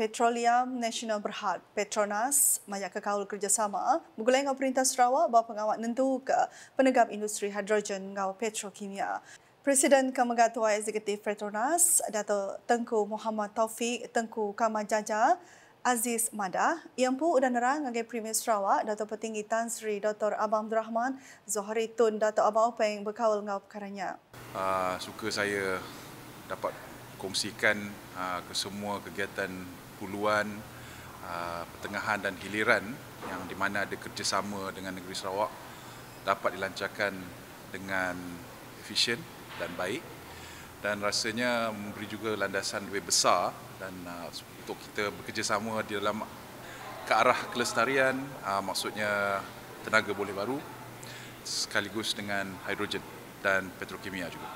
Petroleum Nasional Berhad Petronas banyak kekaul kerjasama mengulai dengan perintah Sarawak bahawa pengawal nentu ke penegak industri hidrogen dengan petrokimia. Presiden Kemegatua Eksekutif Petronas, Dato Tengku Muhammad Taufik Tengku Kamajaja Aziz Madah, yang pun udah nerang dengan Premier Sarawak, Dato Petinggi Tan Sri Dr. Abang Abdul Rahman, Zohri Tun Dato Abang Openg berkawal dengan perkaranya. Uh, ah, suka saya dapat kongsikan uh, ah, ke semua kegiatan hulu uh, pertengahan dan hiliran yang di mana ada kerjasama dengan negeri Sarawak dapat dilancarkan dengan efisien dan baik dan rasanya memberi juga landasan lebih besar dan uh, untuk kita bekerjasama di dalam ke arah kelestarian uh, maksudnya tenaga boleh baru sekaligus dengan hidrogen dan petrokimia juga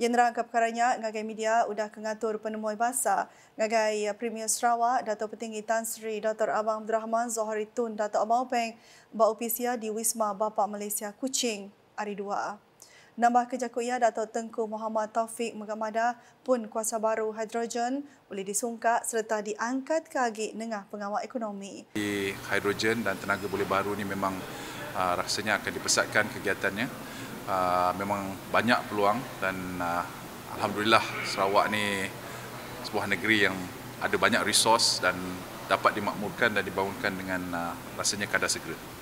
Jeneral karanya Ngagai Media udah kengatur penemui bahasa Ngagai eh, Premier Sarawak Dato' Petinggi Tan Sri Dr. Abang Abdul Rahman Zohari Tun Dato' Abang Peng Bapak di Wisma Bapa Malaysia Kuching hari dua. Nambah kerja kuya Dato' Tengku Muhammad Taufik Megamada pun kuasa baru hidrogen boleh disungkak serta diangkat ke agi dengan pengawal ekonomi. Di hidrogen dan tenaga boleh baru ni memang ah, rasanya akan dipesatkan kegiatannya. Ah, memang banyak peluang dan uh, alhamdulillah Sarawak ni sebuah negeri yang ada banyak resource dan dapat dimakmurkan dan dibangunkan dengan uh, rasanya kadar segera